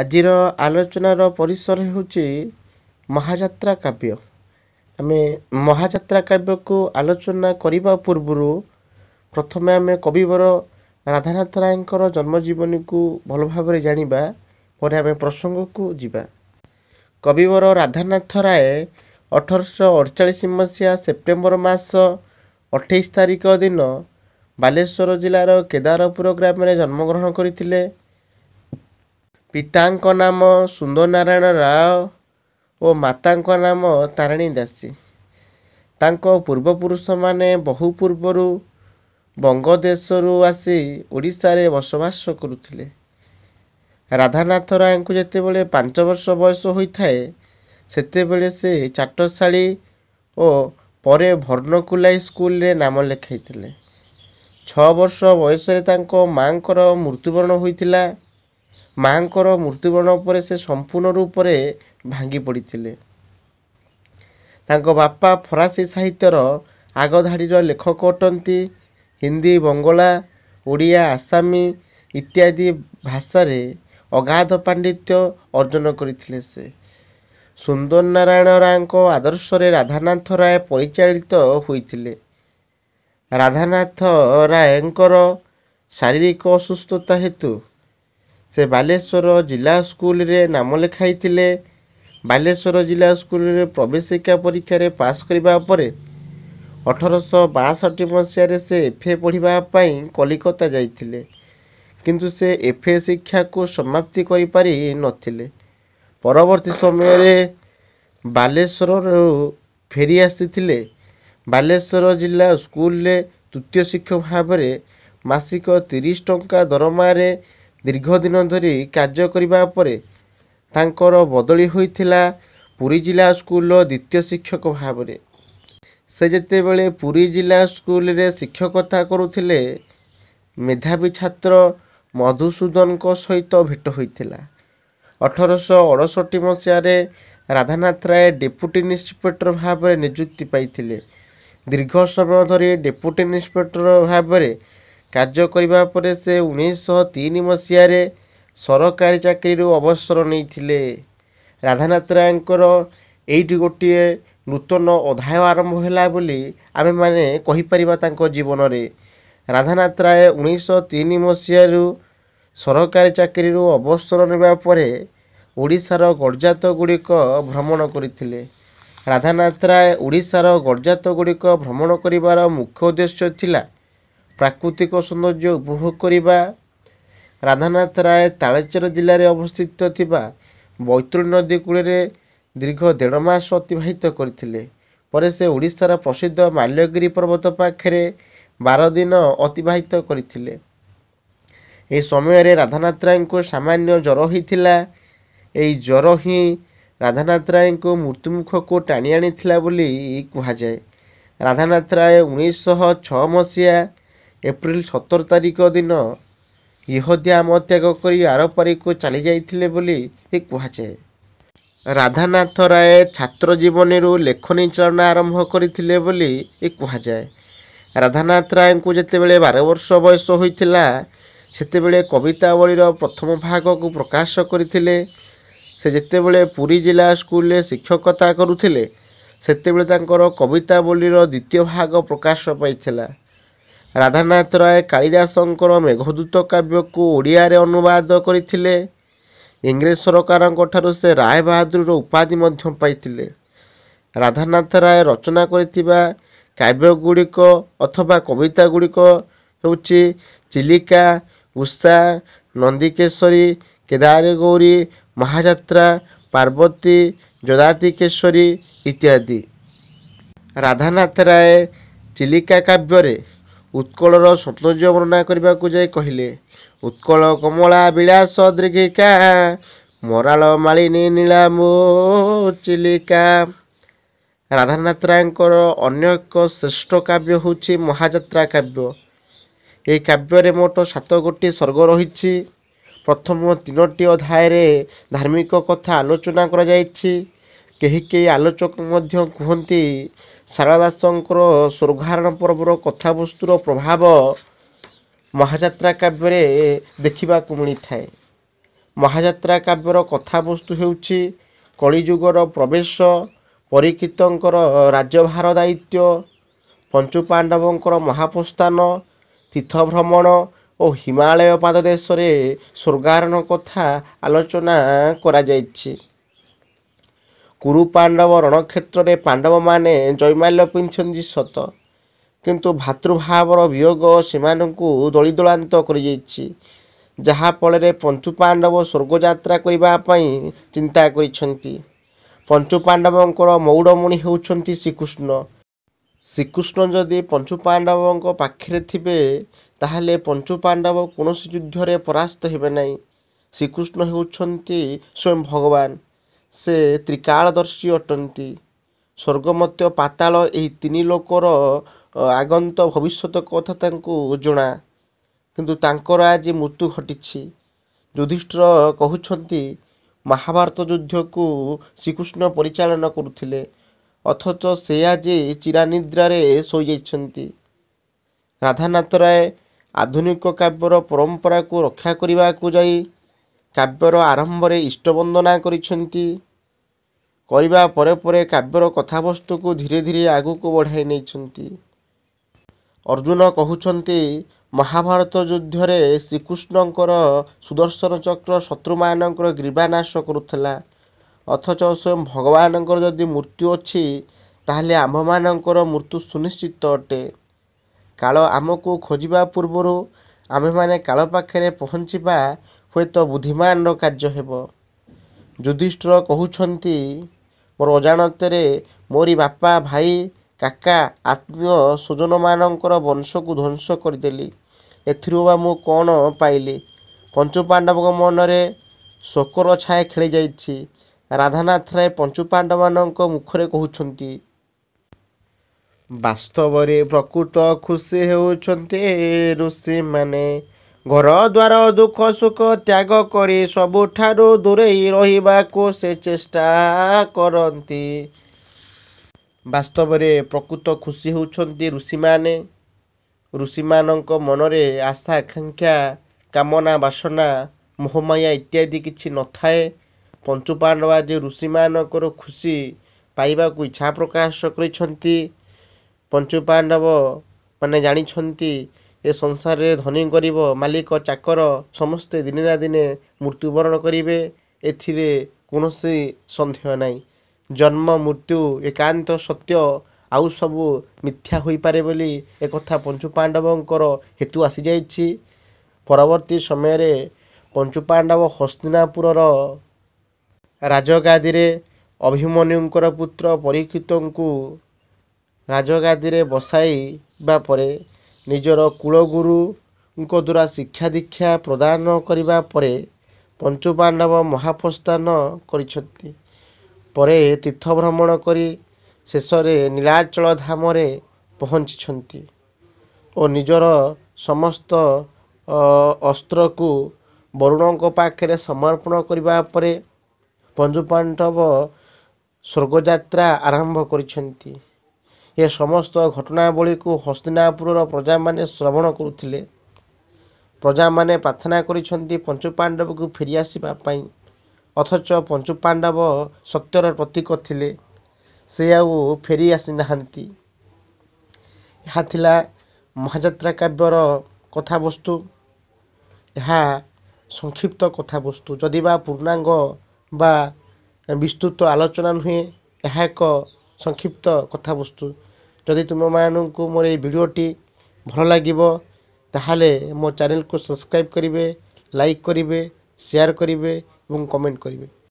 ଆଜିର ଆଲୋଚନାର ପରିସର ହେଉଛି ମହାଯାତ୍ରା କାବ୍ୟ ଆମେ ମହାଯାତ୍ରା କାବ୍ୟକୁ ଆଲୋଚନା କରିବା ପୂର୍ବରୁ ପ୍ରଥମେ ଆମେ କବିବର ରାଧାନାଥ ରାୟଙ୍କର ଜନ୍ମଜୀବନୀକୁ ଭଲ ଭାବରେ ଜାଣିବା ପରେ ଆମେ ପ୍ରସଙ୍ଗକୁ ଯିବା କବିବର ରାଧାନାଥ ରାୟ ଅଠରଶହ ଅଠଚାଳିଶ ମସିହା ସେପ୍ଟେମ୍ବର ମାସ ଅଠେଇଶ ତାରିଖ ଦିନ ବାଲେଶ୍ୱର ଜିଲ୍ଲାର କେଦାରପୁର ଗ୍ରାମରେ ଜନ୍ମଗ୍ରହଣ କରିଥିଲେ ପିତାଙ୍କ ନାମ ସୁନ୍ଦର ନାରାୟଣ ରାଓ ଓ ମାତାଙ୍କ ନାମ ତାରିଣୀ ଦାସୀ ତାଙ୍କ ପୂର୍ବପୁରୁଷମାନେ ବହୁ ପୂର୍ବରୁ ବଙ୍ଗଦେଶରୁ ଆସି ଓଡ଼ିଶାରେ ବସବାସ କରୁଥିଲେ ରାଧାନାଥ ରାୟଙ୍କୁ ଯେତେବେଳେ ପାଞ୍ଚ ବର୍ଷ ବୟସ ହୋଇଥାଏ ସେତେବେଳେ ସେ ଚାଟଶାଳୀ ଓ ପରେ ଭର୍ଣ୍ଣକୁଲାଇ ସ୍କୁଲରେ ନାମ ଲେଖାଇଥିଲେ ଛଅ ବର୍ଷ ବୟସରେ ତାଙ୍କ ମାଆଙ୍କର ମୃତ୍ୟୁବରଣ ହୋଇଥିଲା ମାଙ୍କର ମୃତ୍ୟୁବରଣ ପରେ ସେ ସମ୍ପୂର୍ଣ୍ଣ ରୂପରେ ଭାଙ୍ଗି ପଡ଼ିଥିଲେ ତାଙ୍କ ବାପା ଫରାସୀ ସାହିତ୍ୟର ଆଗଧାଡ଼ିର ଲେଖକ ଅଟନ୍ତି ହିନ୍ଦୀ ବଙ୍ଗଳା ଓଡ଼ିଆ ଆସାମୀ ଇତ୍ୟାଦି ଭାଷାରେ ଅଗାଧ ପାଣ୍ଡିତ୍ୟ ଅର୍ଜନ କରିଥିଲେ ସେ ସୁନ୍ଦର ନାରାୟଣ ରାୟଙ୍କ ଆଦର୍ଶରେ ରାଧାନାଥ ରାୟ ପରିଚାଳିତ ହୋଇଥିଲେ ରାଧାନାଥ ରାୟଙ୍କର ଶାରୀରିକ ଅସୁସ୍ଥତା ହେତୁ ସେ ବାଲେଶ୍ୱର ଜିଲ୍ଲା ସ୍କୁଲରେ ନାମ ଲେଖାଇଥିଲେ ବାଲେଶ୍ୱର ଜିଲ୍ଲା ସ୍କୁଲରେ ପ୍ରବେଶିକା ପରୀକ୍ଷାରେ ପାସ୍ କରିବା ପରେ ଅଠରଶହ ବାଷଠି ମସିହାରେ ସେ ଏଫ୍ ଏ ପଢ଼ିବା ପାଇଁ କଲିକତା ଯାଇଥିଲେ କିନ୍ତୁ ସେ ଏଫ୍ ଏ ଶିକ୍ଷାକୁ ସମାପ୍ତି କରିପାରି ନଥିଲେ ପରବର୍ତ୍ତୀ ସମୟରେ ବାଲେଶ୍ୱରରୁ ଫେରି ଆସିଥିଲେ ବାଲେଶ୍ୱର ଜିଲ୍ଲା ସ୍କୁଲରେ ତୃତୀୟ ଶିକ୍ଷକ ଭାବରେ ମାସିକ ତିରିଶ ଟଙ୍କା ଦରମାରେ ଦୀର୍ଘ ଦିନ ଧରି କାର୍ଯ୍ୟ କରିବା ପରେ ତାଙ୍କର ବଦଳି ହୋଇଥିଲା ପୁରୀ ଜିଲ୍ଲା ସ୍କୁଲର ଦ୍ୱିତୀୟ ଶିକ୍ଷକ ଭାବରେ ସେ ଯେତେବେଳେ ପୁରୀ ଜିଲ୍ଲା ସ୍କୁଲରେ ଶିକ୍ଷକତା କରୁଥିଲେ ମେଧାବୀ ଛାତ୍ର ମଧୁସୂଦନଙ୍କ ସହିତ ଭେଟ ହୋଇଥିଲା ଅଠରଶହ ଅଠଷଠି ମସିହାରେ ରାଧାନାଥ ରାୟ ଡେପୁଟି ଇନ୍ସପେକ୍ଟର ଭାବରେ ନିଯୁକ୍ତି ପାଇଥିଲେ ଦୀର୍ଘ ସମୟ ଧରି ଡେପୁଟି ଇନ୍ସପେକ୍ଟର ଭାବରେ କାର୍ଯ୍ୟ କରିବା ପରେ ସେ ଉଣେଇଶହ ତିନି ମସିହାରେ ସରକାରୀ ଚାକିରିରୁ ଅବସର ନେଇଥିଲେ ରାଧାନାଥ ରାୟଙ୍କର ଏଇଠି ଗୋଟିଏ ନୂତନ ଅଧ୍ୟାୟ ଆରମ୍ଭ ହେଲା ବୋଲି ଆମେମାନେ କହିପାରିବା ତାଙ୍କ ଜୀବନରେ ରାଧାନାଥ ରାୟ ଉଣେଇଶହ ତିନି ମସିହାରୁ ସରକାରୀ ଚାକିରିରୁ ଅବସର ନେବା ପରେ ଓଡ଼ିଶାର ଗଡ଼ଜାତ ଗୁଡ଼ିକ ଭ୍ରମଣ କରିଥିଲେ ରାଧାନାଥ ରାୟ ଓଡ଼ିଶାର ଗଡ଼ଜାତ ଗୁଡ଼ିକ ଭ୍ରମଣ କରିବାର ମୁଖ୍ୟ ଉଦ୍ଦେଶ୍ୟ ଥିଲା ପ୍ରାକୃତିକ ସୌନ୍ଦର୍ଯ୍ୟ ଉପଭୋଗ କରିବା ରାଧାନାଥ ରାୟ ତାଳଚେର ଜିଲ୍ଲାରେ ଅବସ୍ଥିତ ଥିବା ବୈତରଣୀ ନଦୀ କୂଳରେ ଦୀର୍ଘ ଦେଢ଼ ମାସ ଅତିବାହିତ କରିଥିଲେ ପରେ ସେ ଓଡ଼ିଶାର ପ୍ରସିଦ୍ଧ ମାଲ୍ୟଗିରି ପର୍ବତ ପାଖରେ ବାର ଦିନ ଅତିବାହିତ କରିଥିଲେ ଏହି ସମୟରେ ରାଧାନାଥ ରାୟଙ୍କୁ ସାମାନ୍ୟ ଜ୍ୱର ହୋଇଥିଲା ଏହି ଜ୍ୱର ହିଁ ରାଧାନାଥ ରାୟଙ୍କୁ ମୃତ୍ୟୁମୁଖକୁ ଟାଣି ଆଣିଥିଲା ବୋଲି କୁହାଯାଏ ରାଧାନାଥ ରାୟ ଉଣେଇଶହ ଛଅ ମସିହା ଏପ୍ରିଲ ସତର ତାରିଖ ଦିନ ଇହଦିଆ ଆତ୍ମତ୍ୟାଗ କରି ଆରପାରିକୁ ଚାଲିଯାଇଥିଲେ ବୋଲି କୁହାଯାଏ ରାଧାନାଥ ରାୟ ଛାତ୍ର ଜୀବନୀରୁ ଲେଖନୀ ଚାଳନା ଆରମ୍ଭ କରିଥିଲେ ବୋଲି କୁହାଯାଏ ରାଧାନାଥ ରାୟଙ୍କୁ ଯେତେବେଳେ ବାର ବର୍ଷ ବୟସ ହୋଇଥିଲା ସେତେବେଳେ କବିତାବଳୀର ପ୍ରଥମ ଭାଗକୁ ପ୍ରକାଶ କରିଥିଲେ ସେ ଯେତେବେଳେ ପୁରୀ ଜିଲ୍ଲା ସ୍କୁଲରେ ଶିକ୍ଷକତା କରୁଥିଲେ ସେତେବେଳେ ତାଙ୍କର କବିତାବଳୀର ଦ୍ୱିତୀୟ ଭାଗ ପ୍ରକାଶ ପାଇଥିଲା ରାଧାନାଥ ରାୟ କାଳିଦାସଙ୍କର ମେଘଦୂତ କାବ୍ୟକୁ ଓଡ଼ିଆରେ ଅନୁବାଦ କରିଥିଲେ ଇଂରେଜ ସରକାରଙ୍କ ଠାରୁ ସେ ରାୟ ବାହାଦୁରର ଉପାଧି ମଧ୍ୟ ପାଇଥିଲେ ରାଧାନାଥ ରାୟ ରଚନା କରିଥିବା କାବ୍ୟଗୁଡ଼ିକ ଅଥବା କବିତା ଗୁଡ଼ିକ ହେଉଛି ଚିଲିକା ଉଷା ନନ୍ଦିକେଶ୍ୱରୀ ଗୌରୀ ମହାଯାତ୍ରା ପାର୍ବତୀ ଯଦାତିକେଶ୍ୱରୀ ଇତ୍ୟାଦି ରାଧାନାଥ ରାୟ ଚିଲିକା କାବ୍ୟରେ ଉତ୍କଳର ସୌନ୍ଦର୍ଯ୍ୟ ବର୍ଣ୍ଣନା କରିବାକୁ ଯାଇ କହିଲେ ଉତ୍କଳ କମଳା ବିଳାସ ଦୀର୍ଘିକା ମରାଳ ମାଳିନୀ ନୀଳାମ୍ବ ଚିଲିକା ରାଧାନାଥ ରାୟଙ୍କର ଅନ୍ୟ ଏକ ଶ୍ରେଷ୍ଠ କାବ୍ୟ ହେଉଛି ମହାଯାତ୍ରା କାବ୍ୟ ଏହି କାବ୍ୟରେ ମୋଟ ସାତ ଗୋଟି ସର୍ଗ ରହିଛି ପ୍ରଥମ ତିନୋଟି ଅଧ୍ୟାୟରେ ଧାର୍ମିକ କଥା ଆଲୋଚନା କରାଯାଇଛି କେହି କେହି ଆଲୋଚକ ମଧ୍ୟ କୁହନ୍ତି ସାରଳା ଦାସଙ୍କର ସ୍ୱର୍ଗାରଣ ପର୍ବର କଥାବସ୍ତୁର ପ୍ରଭାବ ମହାଯାତ୍ରା କାବ୍ୟରେ ଦେଖିବାକୁ ମିଳିଥାଏ ମହାଯାତ୍ରା କାବ୍ୟର କଥାବସ୍ତୁ ହେଉଛି କଳିଯୁଗର ପ୍ରବେଶ ପରୀକ୍ଷିତଙ୍କର ରାଜ୍ୟଭାର ଦାୟିତ୍ୱ ପଞ୍ଚୁପାଣ୍ଡବଙ୍କର ମହାପ୍ରସ୍ଥାନ ତୀର୍ଥଭ୍ରମଣ ଓ ହିମାଳୟ ପାଦ ଦେଶରେ ସ୍ୱର୍ଗାରଣ କଥା ଆଲୋଚନା କରାଯାଇଛି କୁରୁପାଣ୍ଡବ ରଣକ୍ଷେତ୍ରରେ ପାଣ୍ଡବମାନେ ଜୟମାଲ୍ୟ ପିନ୍ଧିଛନ୍ତି ସତ କିନ୍ତୁ ଭାତୃଭାବର ବିୟୋଗ ସେମାନଙ୍କୁ ଦଳିଦଳାନ୍ତ କରିଯାଇଛି ଯାହାଫଳରେ ପଞ୍ଚୁପାଣ୍ଡବ ସ୍ୱର୍ଗଯାତ୍ରା କରିବା ପାଇଁ ଚିନ୍ତା କରିଛନ୍ତି ପଞ୍ଚୁପାଣ୍ଡବଙ୍କର ମୌଡ଼ମଣି ହେଉଛନ୍ତି ଶ୍ରୀକୃଷ୍ଣ ଶ୍ରୀକୃଷ୍ଣ ଯଦି ପଞ୍ଚୁପାଣ୍ଡବଙ୍କ ପାଖରେ ଥିବେ ତାହେଲେ ପଞ୍ଚୁପାଣ୍ଡବ କୌଣସି ଯୁଦ୍ଧରେ ପରାସ୍ତ ହେବେ ନାହିଁ ଶ୍ରୀକୃଷ୍ଣ ହେଉଛନ୍ତି ସ୍ୱୟଂ ଭଗବାନ ସେ ତ୍ରିକାଳଦର୍ଶୀ ଅଟନ୍ତି ସ୍ୱର୍ଗମତ୍ୟ ପାତାଳ ଏହି ତିନି ଲୋକର ଆଗନ୍ତ ଭବିଷ୍ୟତ କଥା ତାଙ୍କୁ ଜଣା କିନ୍ତୁ ତାଙ୍କର ଆଜି ମୃତ୍ୟୁ ଘଟିଛି ଯୁଧିଷ୍ଠ କହୁଛନ୍ତି ମହାଭାରତ ଯୁଦ୍ଧକୁ ଶ୍ରୀକୃଷ୍ଣ ପରିଚାଳନା କରୁଥିଲେ ଅଥଚ ସେ ଆଜି ଚିରାନିଦ୍ରାରେ ଶୋଇଯାଇଛନ୍ତି ରାଧାନାଥ ରାୟ ଆଧୁନିକ କାବ୍ୟର ପରମ୍ପରାକୁ ରକ୍ଷା କରିବାକୁ ଯାଇ କାବ୍ୟର ଆରମ୍ଭରେ ଇଷ୍ଟବନ୍ଦନା କରିଛନ୍ତି କରିବା ପରେ ପରେ କାବ୍ୟର କଥାବସ୍ତୁକୁ ଧୀରେ ଧୀରେ ଆଗକୁ ବଢ଼ାଇ ନେଇଛନ୍ତି ଅର୍ଜୁନ କହୁଛନ୍ତି ମହାଭାରତ ଯୁଦ୍ଧରେ ଶ୍ରୀକୃଷ୍ଣଙ୍କର ସୁଦର୍ଶନ ଚକ୍ର ଶତ୍ରୁମାନଙ୍କର ଗ୍ରୀବାନାଶ କରୁଥିଲା ଅଥଚ ସ୍ୱୟଂ ଭଗବାନଙ୍କର ଯଦି ମୃତ୍ୟୁ ଅଛି ତାହେଲେ ଆମ୍ଭମାନଙ୍କର ମୃତ୍ୟୁ ସୁନିଶ୍ଚିତ ଅଟେ କାଳ ଆମକୁ ଖୋଜିବା ପୂର୍ବରୁ ଆମ୍ଭେମାନେ କାଳ ପାଖରେ ପହଞ୍ଚିବା ହୁଏତ ବୁଦ୍ଧିମାନର କାର୍ଯ୍ୟ ହେବ ଯୁଧିଷ୍ଠିର କହୁଛନ୍ତି ମୋର ଅଜାଣତରେ ମୋରି ବାପା ଭାଇ କାକା ଆତ୍ମୀୟ ସ୍ୱଜନମାନଙ୍କର ବଂଶକୁ ଧ୍ୱଂସ କରିଦେଲି ଏଥିରୁ ବା ମୁଁ କ'ଣ ପାଇଲି ପଞ୍ଚୁପାଣ୍ଡବଙ୍କ ମନରେ ଶୋକର ଛାୟା ଖେଳିଯାଇଛି ରାଧାନାଥ ରାୟ ପଞ୍ଚୁପାଣ୍ଡବମାନଙ୍କ ମୁଖରେ କହୁଛନ୍ତି ବାସ୍ତବରେ ପ୍ରକୃତ ଖୁସି ହେଉଛନ୍ତି ଋଷିମାନେ ଘର ଦ୍ୱାର ଦୁଃଖ ସୁଖ ତ୍ୟାଗ କରି ସବୁଠାରୁ ଦୂରେଇ ରହିବାକୁ ସେ ଚେଷ୍ଟା କରନ୍ତି ବାସ୍ତବରେ ପ୍ରକୃତ ଖୁସି ହେଉଛନ୍ତି ଋଷିମାନେ ଋଷିମାନଙ୍କ ମନରେ ଆଶା ଆକାଂକ୍ଷା କାମନା ବାସନା ମୋହମାୟା ଇତ୍ୟାଦି କିଛି ନଥାଏ ପଞ୍ଚୁପାଣ୍ଡବ ଆଜି ଋଷିମାନଙ୍କର ଖୁସି ପାଇବାକୁ ଇଚ୍ଛା ପ୍ରକାଶ କରିଛନ୍ତି ପଞ୍ଚୁପାଣ୍ଡବ ମାନେ ଜାଣିଛନ୍ତି ଏ ସଂସାରରେ ଧନୀ ଗରିବ ମାଲିକ ଚାକର ସମସ୍ତେ ଦିନେ ନା ଦିନେ ମୃତ୍ୟୁବରଣ କରିବେ ଏଥିରେ କୌଣସି ସନ୍ଦେହ ନାହିଁ ଜନ୍ମ ମୃତ୍ୟୁ ଏକାନ୍ତ ସତ୍ୟ ଆଉ ସବୁ ମିଥ୍ୟା ହୋଇପାରେ ବୋଲି ଏକଥା ପଞ୍ଚୁପାଣ୍ଡବଙ୍କର ହେତୁ ଆସିଯାଇଛି ପରବର୍ତ୍ତୀ ସମୟରେ ପଞ୍ଚୁପାଣ୍ଡବ ହସ୍ତିନାପୁରର ରାଜଗାଦିରେ ଅଭିମନ୍ୟୁଙ୍କର ପୁତ୍ର ପରୀକ୍ଷିତଙ୍କୁ ରାଜଗାଦିରେ ବସାଇବା ପରେ ନିଜର କୁଳଗୁରୁଙ୍କ ଦ୍ୱାରା ଶିକ୍ଷା ଦୀକ୍ଷା ପ୍ରଦାନ କରିବା ପରେ ପଞ୍ଚୁପାଣ୍ଡବ ମହାପ୍ରସ୍ଥାନ କରିଛନ୍ତି ପରେ ତୀର୍ଥ ଭ୍ରମଣ କରି ଶେଷରେ ନୀଳାଚଳ ଧାମରେ ପହଞ୍ଚିଛନ୍ତି ଓ ନିଜର ସମସ୍ତ ଅସ୍ତ୍ରକୁ ବରୁଣଙ୍କ ପାଖରେ ସମର୍ପଣ କରିବା ପରେ ପଞ୍ଚୁପାଣ୍ଡବ ସ୍ୱର୍ଗଯାତ୍ରା ଆରମ୍ଭ କରିଛନ୍ତି ଏ ସମସ୍ତ ଘଟଣାବଳୀକୁ ହସ୍ତିନାପୁରର ପ୍ରଜାମାନେ ଶ୍ରବଣ କରୁଥିଲେ ପ୍ରଜାମାନେ ପ୍ରାର୍ଥନା କରିଛନ୍ତି ପଞ୍ଚୁପାଣ୍ଡବକୁ ଫେରିଆସିବା ପାଇଁ ଅଥଚ ପଞ୍ଚୁପାଣ୍ଡବ ସତ୍ୟର ପ୍ରତୀକ ଥିଲେ ସେ ଆଉ ଫେରି ଆସିନାହାନ୍ତି ଏହା ଥିଲା ମହାଯାତ୍ରା କାବ୍ୟର କଥାବସ୍ତୁ ଏହା ସଂକ୍ଷିପ୍ତ କଥାବସ୍ତୁ ଯଦି ବା ପୂର୍ଣ୍ଣାଙ୍ଗ ବା ବିସ୍ତୃତ ଆଲୋଚନା ନୁହେଁ ଏହା ଏକ সংক্ষিপ্ত কথা বস্তু যদি তুমি মোৰ এই ভিডিঅ'টি ভাল লাগিব তাহলে মোৰ চ্যানেলকে সাবস্ক্ৰাইব কৰবে লাইক কৰবে শেয়াৰ কৰবে এবং কমেন্ট কৰবে